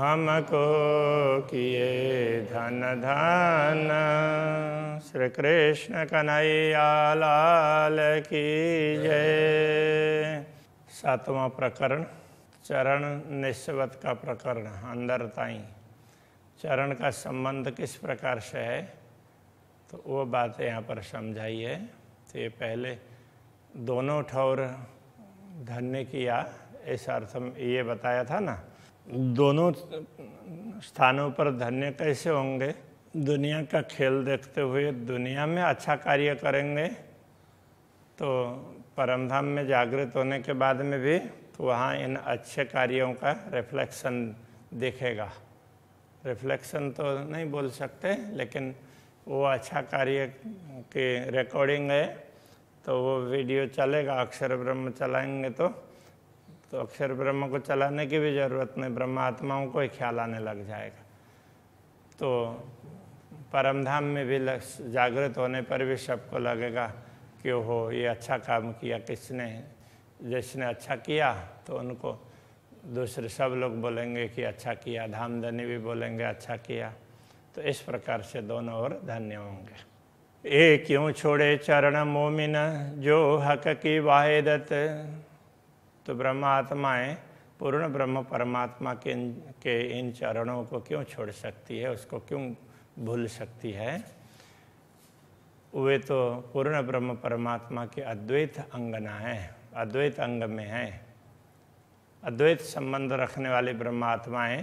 हमको किए धन धन श्री कृष्ण कन्हैया लाल की जय सातवां प्रकरण चरण निस्वत का प्रकरण अंदर ताई चरण का संबंध किस प्रकार से है तो वो बात यहाँ पर समझाई है तो ये पहले दोनों ठौर धन्य किया इस अर्थ में ये बताया था ना दोनों स्थानों पर धन्य कैसे होंगे दुनिया का खेल देखते हुए दुनिया में अच्छा कार्य करेंगे तो परमधाम में जागृत होने के बाद में भी तो वहाँ इन अच्छे कार्यों का रिफ्लेक्शन देखेगा रिफ्लेक्शन तो नहीं बोल सकते लेकिन वो अच्छा कार्य की रिकॉर्डिंग है तो वो वीडियो चलेगा अक्षर ब्रह्म चलाएंगे तो तो अक्षर ब्रह्म को चलाने की भी जरूरत नहीं ब्रह्मात्माओं को ही ख्याल आने लग जाएगा तो परमधाम में भी जागृत होने पर भी सबको लगेगा कि हो ये अच्छा काम किया किसने जिसने अच्छा किया तो उनको दूसरे सब लोग बोलेंगे कि अच्छा किया धामधनी भी बोलेंगे अच्छा किया तो इस प्रकार से दोनों ओर धन्य होंगे ए क्यों छोड़े चरण मोमिन जो हक की वाहिदत तो ब्रह्म आत्माएँ पूर्ण ब्रह्म परमात्मा के इन के इन चरणों को क्यों छोड़ सकती है उसको क्यों भूल सकती है वे तो पूर्ण ब्रह्म परमात्मा के अद्वैत अंगना है अद्वैत अंग में है अद्वैत संबंध रखने वाले ब्रह्मात्माएँ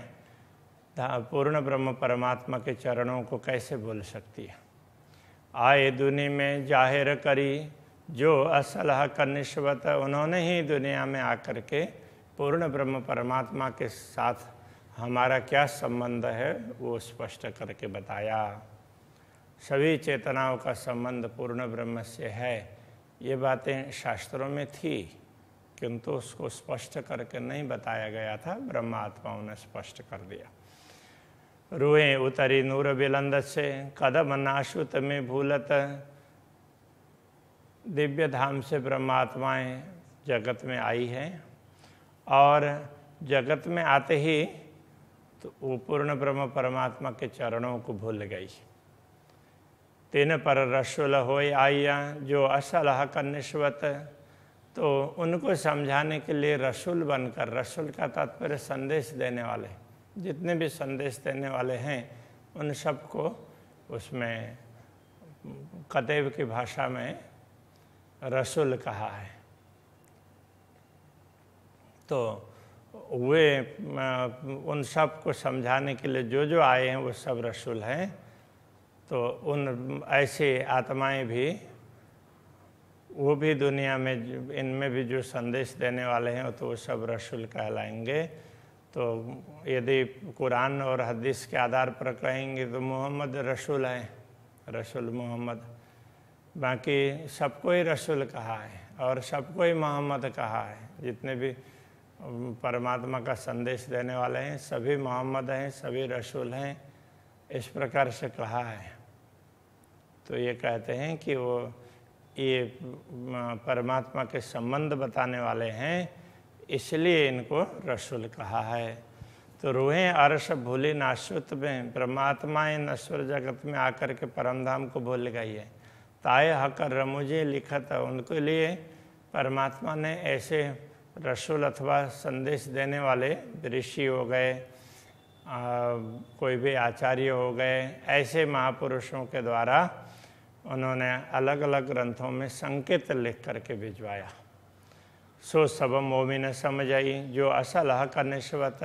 पूर्ण ब्रह्म परमात्मा के चरणों को कैसे भूल सकती है आए दुनि में जाहिर करी जो असलह है उन्होंने ही दुनिया में आकर के पूर्ण ब्रह्म परमात्मा के साथ हमारा क्या संबंध है वो स्पष्ट करके बताया सभी चेतनाओं का संबंध पूर्ण ब्रह्म से है ये बातें शास्त्रों में थी किंतु उसको स्पष्ट करके नहीं बताया गया था ब्रह्मात्माओं ने स्पष्ट कर दिया रुए उतरी नूर बिलंद से कदम नाशुत में भूलत दिव्य धाम से ब्रह्मात्माएं जगत में आई हैं और जगत में आते ही तो वो पूर्ण ब्रह्म परमात्मा के चरणों को भूल गई तीन पर रसुल हो आइया जो असलह निस्वत तो उनको समझाने के लिए रसूल बनकर रसूल का तात्पर्य संदेश देने वाले जितने भी संदेश देने वाले हैं उन सबको उसमें कदेव की भाषा में रसुल कहा है तो वे उन सब को समझाने के लिए जो जो आए हैं वो सब रसुल हैं तो उन ऐसे आत्माएं भी वो भी दुनिया में इनमें भी जो संदेश देने वाले हैं तो वो सब रसुल कहलाएंगे तो यदि कुरान और हदीस के आधार पर कहेंगे तो मोहम्मद रसुल हैं रसुल मोहम्मद बाकी सबको ही रसूल कहा है और सबको ही मोहम्मद कहा है जितने भी परमात्मा का संदेश देने वाले हैं सभी मोहम्मद हैं सभी रसूल हैं इस प्रकार से कहा है तो ये कहते हैं कि वो ये परमात्मा के संबंध बताने वाले हैं इसलिए इनको रसूल कहा है तो रूहें अर्श भूली नाश्वत में परमात्मा इन नश्वर जगत में आकर के परमधाम को भूल गई है ताय हकर मुझे लिखत था उनके लिए परमात्मा ने ऐसे रसूल अथवा संदेश देने वाले ऋषि हो गए आ, कोई भी आचार्य हो गए ऐसे महापुरुषों के द्वारा उन्होंने अलग अलग ग्रंथों में संकेत लिख करके भिजवाया सो सब ने समझ आई जो असल हक निस्बत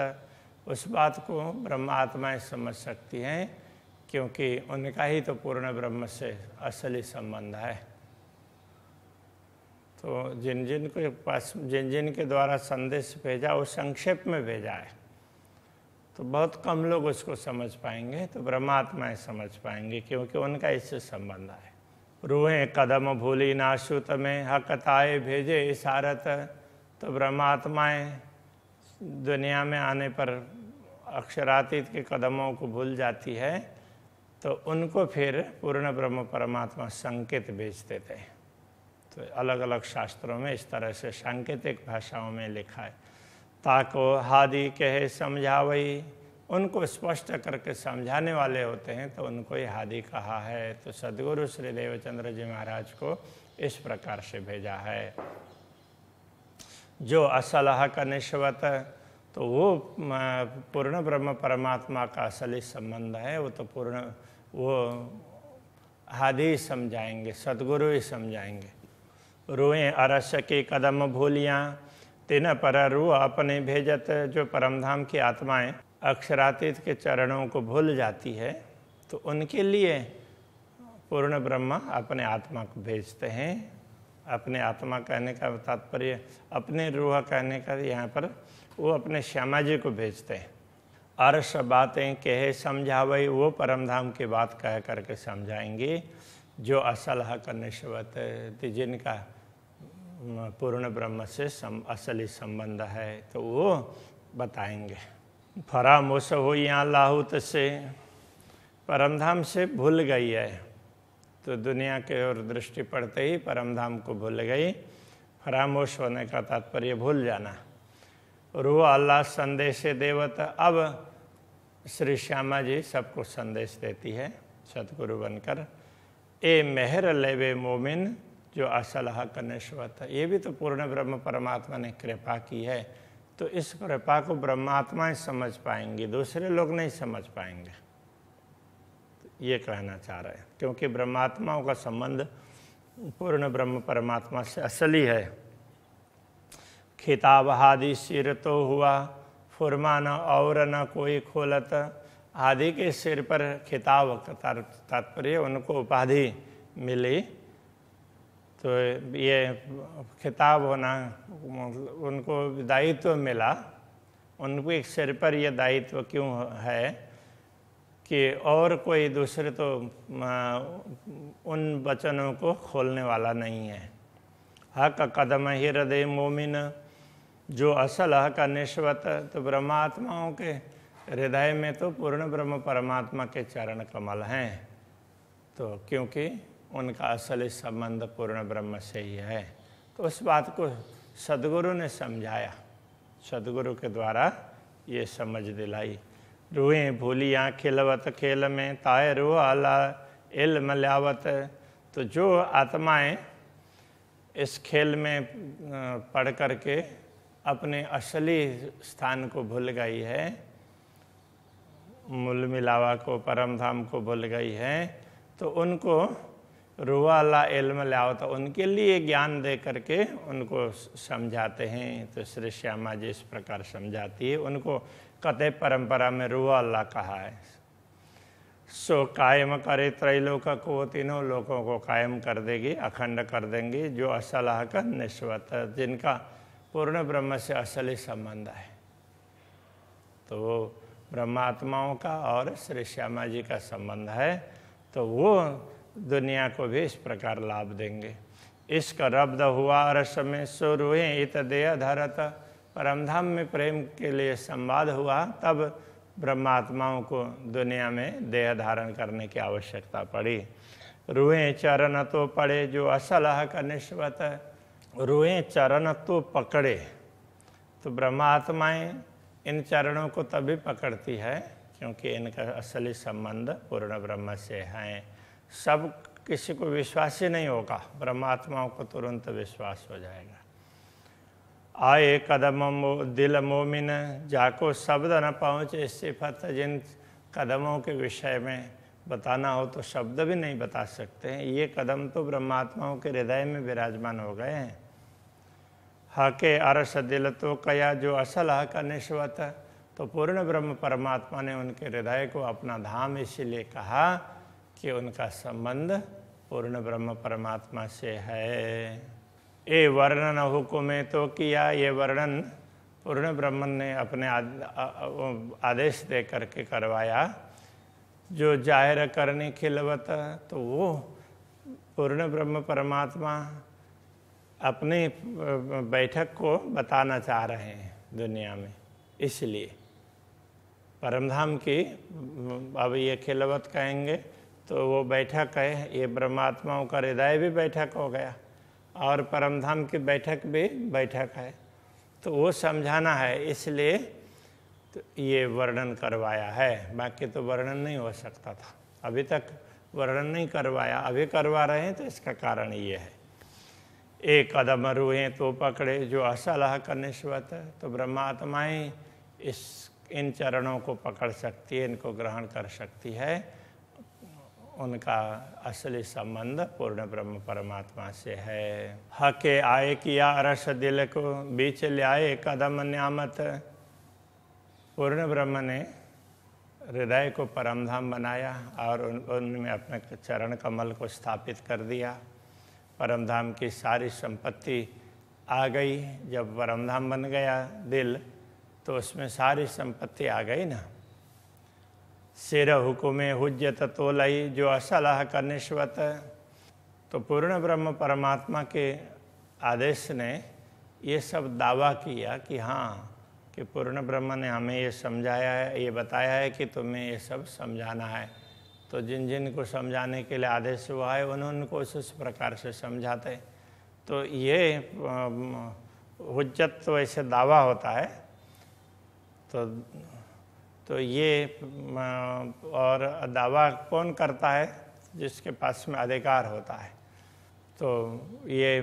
उस बात को ब्रह्मात्माएँ समझ सकती हैं क्योंकि उनका ही तो पूर्ण ब्रह्म से असली संबंध है तो जिन जिन के पास जिन जिन के द्वारा संदेश भेजा वो संक्षेप में भेजा है तो बहुत कम लोग उसको समझ पाएंगे तो ब्रह्मात्माएं समझ पाएंगे क्योंकि उनका इससे संबंध है रूहें कदम भूली नाशुत में हकताए भेजे इशारत तो ब्रह्मात्माएं दुनिया में आने पर अक्षरातीत के कदमों को भूल जाती है तो उनको फिर पूर्ण ब्रह्म परमात्मा संकेत भेजते थे तो अलग अलग शास्त्रों में इस तरह से सांकेतिक भाषाओं में लिखा है ताको हादि कहे समझावई उनको स्पष्ट करके समझाने वाले होते हैं तो उनको ही हादि कहा है तो सदगुरु श्री देवचंद्र जी महाराज को इस प्रकार से भेजा है जो असलह कनिष्वत निश्वत तो वो पूर्ण ब्रह्म परमात्मा का असली संबंध है वो तो पूर्ण वो आदि समझाएंगे सदगुरु ही समझाएंगे रोए अरस्य के कदम भूलियाँ तिन पर रू अपने भेजत जो परमधाम की आत्माएं अक्षरातीत के चरणों को भूल जाती है तो उनके लिए पूर्ण ब्रह्मा अपने आत्मा को भेजते हैं अपने आत्मा कहने का तात्पर्य अपने रूह कहने का यहाँ पर वो अपने श्यामा जी को भेजते हैं अर्ष बातें कहे समझावई वो परमधाम की बात कह करके समझाएंगे जो असल हक निश्वत जिनका पूर्ण ब्रह्म से सम, असली संबंध है तो वो बताएंगे फरामोश हो यहाँ लाहूत से परमधाम से भूल गई है तो दुनिया के ओर दृष्टि पड़ते ही परमधाम को भूल गई फरामोश होने का तात्पर्य भूल जाना रो अल्लाह संदेश देवत अब श्री श्यामा जी सबको संदेश देती है सतगुरु बनकर ए मेहर लेवे मोमिन जो असलह कनिश्वत ये भी तो पूर्ण ब्रह्म परमात्मा ने कृपा की है तो इस कृपा को ब्रह्मात्मा ही समझ पाएंगी दूसरे लोग नहीं समझ पाएंगे तो ये कहना चाह रहे हैं क्योंकि ब्रह्मात्माओं का संबंध पूर्ण ब्रह्म परमात्मा से असली है खिताब हादि सिर तो हुआ खुरमा न और न कोई खोलत आदि के सिर पर खिताब तात्पर्य उनको उपाधि मिली तो ये खिताब होना उनको दायित्व मिला उनके सिर पर यह दायित्व क्यों है कि और कोई दूसरे तो उन वचनों को खोलने वाला नहीं है हक कदम ही हृदय मोमिन जो असल है का निश्वत तो ब्रह्मात्माओं के हृदय में तो पूर्ण ब्रह्म परमात्मा के चरण कमल हैं तो क्योंकि उनका असली संबंध पूर्ण ब्रह्म से ही है तो उस बात को सदगुरु ने समझाया सदगुरु के द्वारा ये समझ दिलाई रूए भूलियाँ खिलवत खेल में ताय आला इल मल्यावत तो जो आत्माएं इस खेल में पढ़ करके अपने असली स्थान को भूल गई है मूल मिलावा को परम धाम को भूल गई है तो उनको रुआला इल्म लाओ तो उनके लिए ज्ञान दे करके उनको समझाते हैं तो श्री श्यामा जी इस प्रकार समझाती है उनको कते परंपरा में रुआला कहा है सो कायम करे त्रैलोक को तीनों लोगों को कायम कर देगी अखंड कर देंगी जो असलाह का निस्वत जिनका पूर्ण ब्रह्म से असली संबंध है तो वो ब्रह्मात्माओं का और श्री श्यामा जी का संबंध है तो वो दुनिया को भी इस प्रकार लाभ देंगे इश्क रब्द हुआ रस में हुए इत देय धरत परमधाम में प्रेम के लिए संवाद हुआ तब ब्रह्मात्माओं को दुनिया में देह धारण करने की आवश्यकता पड़ी रूहें चरण तो पड़े जो असल कनिष्वत है रोए चरण तो पकड़े तो ब्रह्मात्माएं इन चरणों को तभी पकड़ती है क्योंकि इनका असली संबंध पूर्ण ब्रह्म से है सब किसी को विश्वास ही नहीं होगा ब्रह्मात्माओं को तुरंत विश्वास हो जाएगा आए कदम दिल मोमिन जाको शब्द न पहुँचे इससे फत जिन कदमों के विषय में बताना हो तो शब्द भी नहीं बता सकते हैं ये कदम तो ब्रह्मात्माओं के हृदय में विराजमान हो गए हैं हके अरस दिल तो कया जो असल हक निश्वत तो पूर्ण ब्रह्म परमात्मा ने उनके हृदय को अपना धाम इसीलिए कहा कि उनका संबंध पूर्ण ब्रह्म परमात्मा से है ये वर्णन हुकुमे तो किया ये वर्णन पूर्ण ब्रह्मन ने अपने आदेश दे करके करवाया जो जाहिर करने खिलवत तो वो पूर्ण ब्रह्म परमात्मा अपनी बैठक को बताना चाह रहे हैं दुनिया में इसलिए परमधाम की अब ये खिलवत कहेंगे तो वो बैठक है ये परमात्माओं का हृदय भी बैठक हो गया और परमधाम की बैठक भी बैठक है तो वो समझाना है इसलिए तो ये वर्णन करवाया है बाकी तो वर्णन नहीं हो सकता था अभी तक वर्णन नहीं करवाया अभी करवा रहे हैं तो इसका कारण ये है एक कदम रूहें तो पकड़े जो असलाह का निस्वत है तो ब्रह्मात्माएँ इस इन चरणों को पकड़ सकती है इनको ग्रहण कर सकती है उनका असली संबंध पूर्ण ब्रह्म परमात्मा से है हके आए किया अरस दिल को बीच ले कदम न्यामत पूर्ण ब्रह्म ने हृदय को परमधाम बनाया और उन उनमें अपने चरण कमल को स्थापित कर दिया परमधाम की सारी संपत्ति आ गई जब परम धाम बन गया दिल तो उसमें सारी संपत्ति आ गई ना सिर हुकुमे हुजत तो लई जो असलाह कनिश्वत तो पूर्ण ब्रह्म परमात्मा के आदेश ने ये सब दावा किया कि हाँ कि पूर्ण ब्रह्म ने हमें ये समझाया है ये बताया है कि तुम्हें ये सब समझाना है तो जिन जिन को समझाने के लिए आदेश हुआ है उन्होंने को उस प्रकार से समझाते तो ये हजत तो ऐसे दावा होता है तो तो ये और दावा कौन करता है जिसके पास में अधिकार होता है तो ये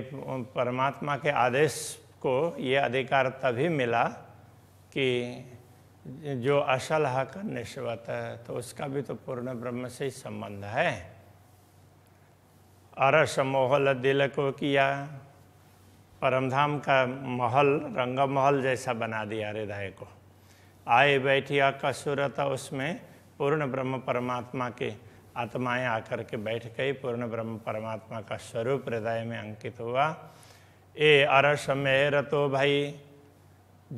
परमात्मा के आदेश को ये अधिकार तभी मिला कि जो अशलह का निश्वत है तो उसका भी तो पूर्ण ब्रह्म से ही संबंध है अरस मोहल दिल को किया परमधाम का महल रंग महल जैसा बना दिया हृदय को आए बैठिया का सूरत उसमें पूर्ण ब्रह्म परमात्मा के आत्माएं आकर के बैठ गई पूर्ण ब्रह्म परमात्मा का स्वरूप हृदय में अंकित हुआ ए अरस मेर तो भाई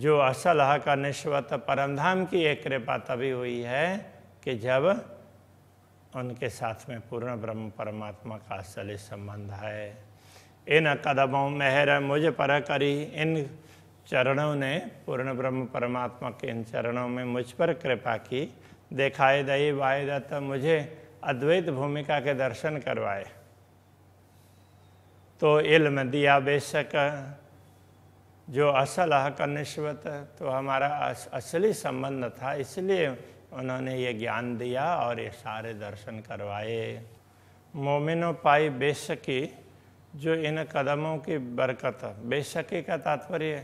जो असल हक निश्वत परमधाम की एक कृपा तभी हुई है कि जब उनके साथ में पूर्ण ब्रह्म परमात्मा का असली संबंध है इन कदमों मेहर मुझ पर करी इन चरणों ने पूर्ण ब्रह्म परमात्मा के इन चरणों में मुझ पर कृपा की देखाए दई वाय दत्त मुझे अद्वैत भूमिका के दर्शन करवाए तो इल्म दिया बेशक जो असल अह कनिष्वत तो हमारा अस, असली संबंध था इसलिए उन्होंने ये ज्ञान दिया और ये सारे दर्शन करवाए मोमिनो पाई बेशकी जो इन कदमों की बरकत बेशकी का तात्पर्य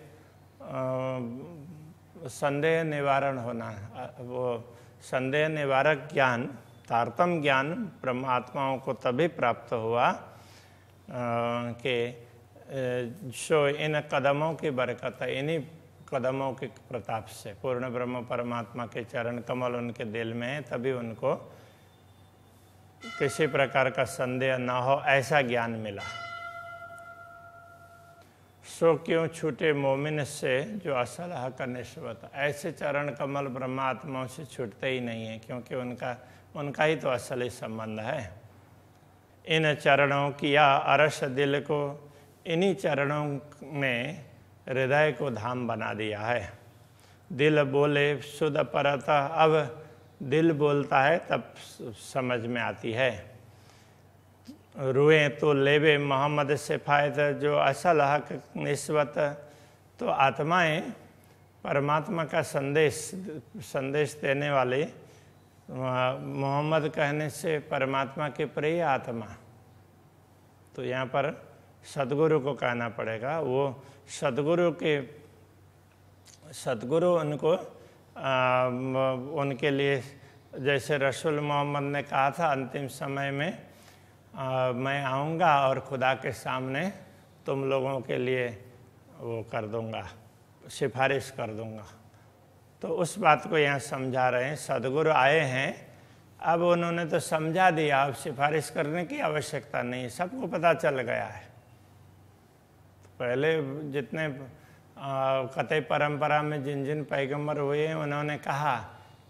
संदेह निवारण होना वो संदेह निवारक ज्ञान तारतम ज्ञान परमात्माओं को तभी प्राप्त हुआ के जो इन कदमों की बरकत है इन्हीं कदमों के प्रताप से पूर्ण ब्रह्म परमात्मा के चरण कमल उनके दिल में है तभी उनको किसी प्रकार का संदेह ना हो ऐसा ज्ञान मिला सो क्यों छूटे मोमिन से जो असल हक निस्बत ऐसे चरण कमल ब्रह्मात्माओं से छूटते ही नहीं है क्योंकि उनका उनका ही तो असली संबंध है इन चरणों किया अरस दिल को इन्हीं चरणों में हृदय को धाम बना दिया है दिल बोले शुद्ध परत अब दिल बोलता है तब समझ में आती है रुए तो लेवे मोहम्मद सिफायत जो असल हक निस्वत तो आत्माएं परमात्मा का संदेश संदेश देने वाले मोहम्मद कहने से परमात्मा के प्रिय आत्मा तो यहाँ पर सदगुरु को कहना पड़ेगा वो सदगुरु के सदगुरु उनको आ, उनके लिए जैसे रसूल मोहम्मद ने कहा था अंतिम समय में आ, मैं आऊँगा और खुदा के सामने तुम लोगों के लिए वो कर दूँगा सिफारिश कर दूँगा तो उस बात को यहाँ समझा रहे हैं सदगुरु आए हैं अब उन्होंने तो समझा दिया अब सिफारिश करने की आवश्यकता नहीं सबको पता चल गया है पहले जितने कतई परंपरा में जिन जिन पैगंबर हुए हैं उन्होंने कहा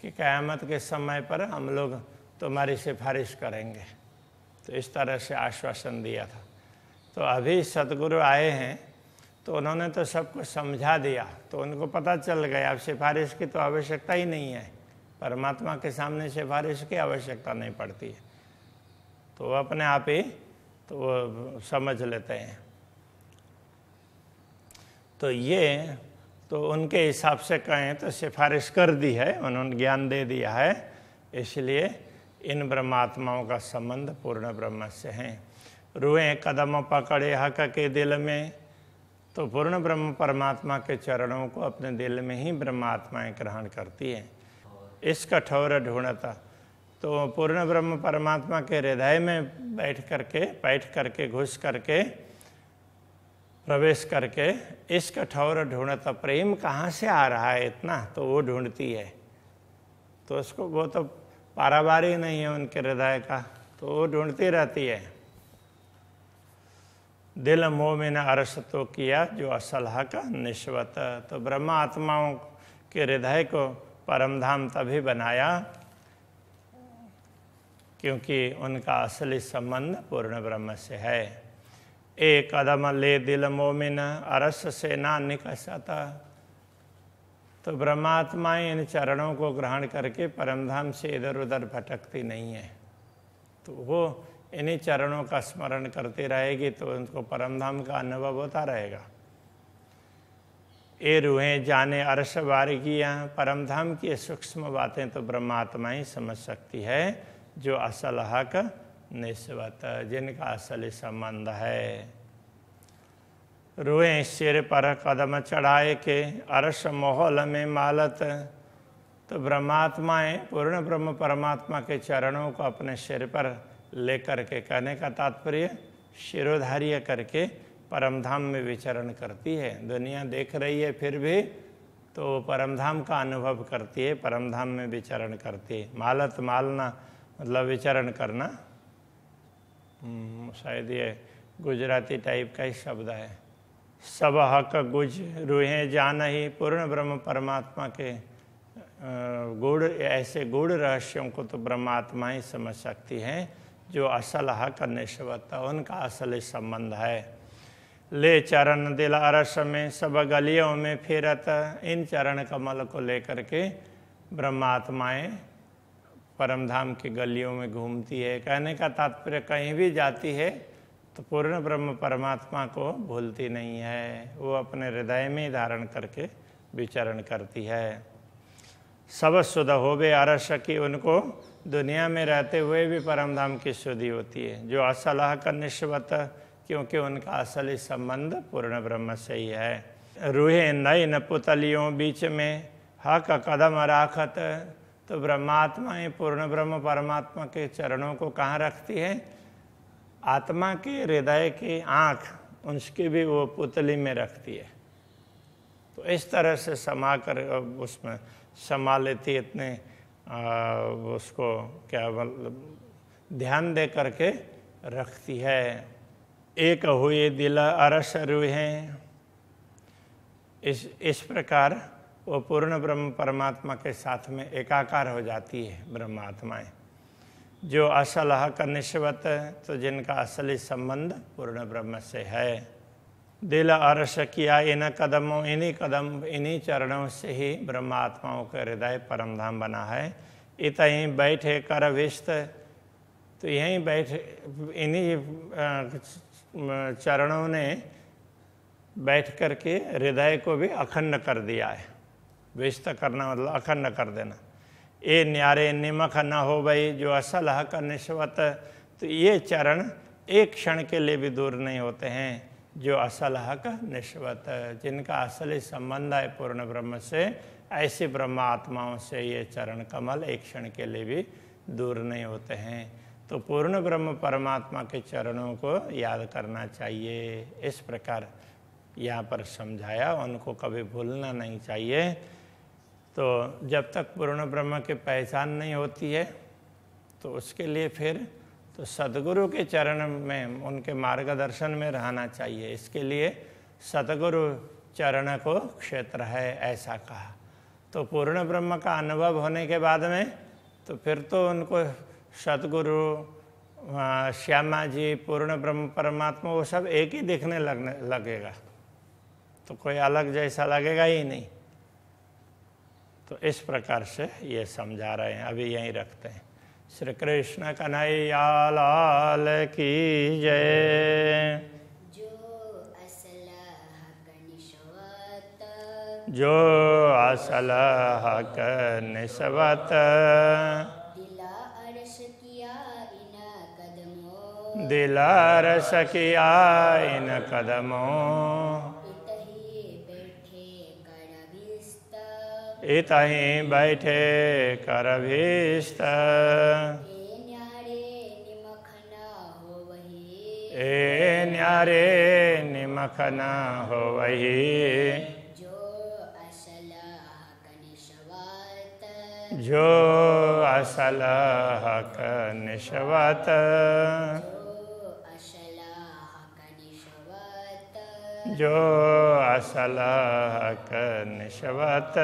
कि क़यामत के समय पर हम लोग तुम्हारी सिफारिश करेंगे तो इस तरह से आश्वासन दिया था तो अभी सतगुरु आए हैं तो उन्होंने तो सबको समझा दिया तो उनको पता चल गया अब सिफारिश की तो आवश्यकता ही नहीं है परमात्मा के सामने सिफारिश की आवश्यकता नहीं पड़ती है तो वो अपने आप ही तो वो समझ लेते हैं तो ये तो उनके हिसाब से कहें तो सिफारिश कर दी है उन्होंने ज्ञान दे दिया है इसलिए इन ब्रह्मात्माओं का संबंध पूर्ण ब्रह्म से है रुए कदम पकड़े हक के दिल में तो पूर्ण ब्रह्म परमात्मा के चरणों को अपने दिल में ही ब्रह्मात्माएँ ग्रहण करती हैं इस कठोर ढूंढता तो पूर्ण ब्रह्म परमात्मा के हृदय में बैठ करके बैठ करके घुस करके प्रवेश करके इस कठोर ढूंढता प्रेम कहाँ से आ रहा है इतना तो वो ढूंढती है तो उसको वो तो पारावारी नहीं है उनके हृदय का तो वो ढूंढती रहती है दिल मोह में ने अरस तो किया जो असल का निश्वत तो ब्रह्म आत्माओं के हृदय को परमधाम तभी बनाया क्योंकि उनका असली संबंध पूर्ण ब्रह्म से है एक कदम ले दिल मोमिन अरस से ना निकसता तो ब्रह्मात्मा इन चरणों को ग्रहण करके परमधाम से इधर उधर भटकती नहीं है तो वो इन्हीं चरणों का स्मरण करती रहेगी तो उनको परमधाम का अनुभव होता रहेगा ए रूहें जाने अरस बारगियाँ परमधाम की सूक्ष्म बातें तो ब्रह्मात्मा ही समझ सकती है जो असल हक निस्वत जिनका असल संबंध है रुए सिर पर कदम चढ़ाए के अरस मोहल में मालत तो ब्रह्मात्माएं पूर्ण ब्रह्म परमात्मा के चरणों को अपने सिर पर लेकर के कहने का तात्पर्य शिरोधार्य करके परमधाम में विचरण करती है दुनिया देख रही है फिर भी तो परमधाम का अनुभव करती है परमधाम में विचरण करती है मालत मालना मतलब विचरण करना हम्म, शायद ये गुजराती टाइप का ही शब्द है सब हक गुज रूहें जान ही पूर्ण ब्रह्म परमात्मा के गुड़ ऐसे गुड़ रहस्यों को तो ब्रह्मात्मा ही समझ सकती हैं जो असल हक निश्वत उनका असली संबंध है ले चरण दिल अरस में सब गलियों में फिरत इन चरण कमल को लेकर के ब्रह्मात्माएं परम धाम की गलियों में घूमती है कहने का तात्पर्य कहीं भी जाती है तो पूर्ण ब्रह्म परमात्मा को भूलती नहीं है वो अपने हृदय में धारण करके विचरण करती है सब शुद्ध गए अरस की उनको दुनिया में रहते हुए भी परम धाम की शुद्धि होती है जो असल का निश्वत क्योंकि उनका असली संबंध पूर्ण ब्रह्म से ही है रूहे नई नपुतलियों बीच में हक कदम राखत तो ब्रह्मात्मा ये पूर्ण ब्रह्म परमात्मा के चरणों को कहाँ रखती है आत्मा के हृदय की आँख उसकी भी वो पुतली में रखती है तो इस तरह से समा कर उसमें समा लेती इतने आ, उसको क्या मतलब ध्यान दे करके रखती है एक हुए दिल अरस रुहे इस इस प्रकार वो पूर्ण ब्रह्म परमात्मा के साथ में एकाकार हो जाती है ब्रह्मात्माएँ जो असल का है तो जिनका असली संबंध पूर्ण ब्रह्म से है दिल अर्श किया इन कदमों इन्हीं कदम इन्हीं चरणों से ही ब्रह्मात्माओं का हृदय परमधाम बना है इत ही बैठे कर विस्त तो यहीं बैठ इन्हीं चरणों ने बैठ करके हृदय को भी अखंड कर दिया है बेशत करना मतलब अखंड कर देना ये न्यारे निमख न हो भाई जो असल हक निस्वत तो ये चरण एक क्षण के लिए भी दूर नहीं होते हैं जो असल हक निस्वत जिनका असली संबंध है पूर्ण ब्रह्म से ऐसे ब्रह्म आत्माओं से ये चरण कमल एक क्षण के लिए भी दूर नहीं होते हैं तो पूर्ण ब्रह्म परमात्मा के चरणों को याद करना चाहिए इस प्रकार यहाँ पर समझाया उनको कभी भूलना नहीं चाहिए तो जब तक पूर्ण ब्रह्म की पहचान नहीं होती है तो उसके लिए फिर तो सदगुरु के चरण में उनके मार्गदर्शन में रहना चाहिए इसके लिए सतगुरु चरण को क्षेत्र है ऐसा कहा तो पूर्ण ब्रह्म का अनुभव होने के बाद में तो फिर तो उनको सतगुरु श्यामा जी पूर्ण ब्रह्म परमात्मा वो सब एक ही दिखने लगने लगेगा तो कोई अलग जैसा लगेगा ही नहीं तो इस प्रकार से ये समझा रहे हैं अभी यहीं रखते हैं श्री कृष्ण कन्हैया लाल की जय जो असल हक निस्बत दिला रस किया इन कदमों इतहि बैठे कर करभीष्ट ए न्यारे निमख न हो वही जो असलहक निशवत जो जो असला कनिशवत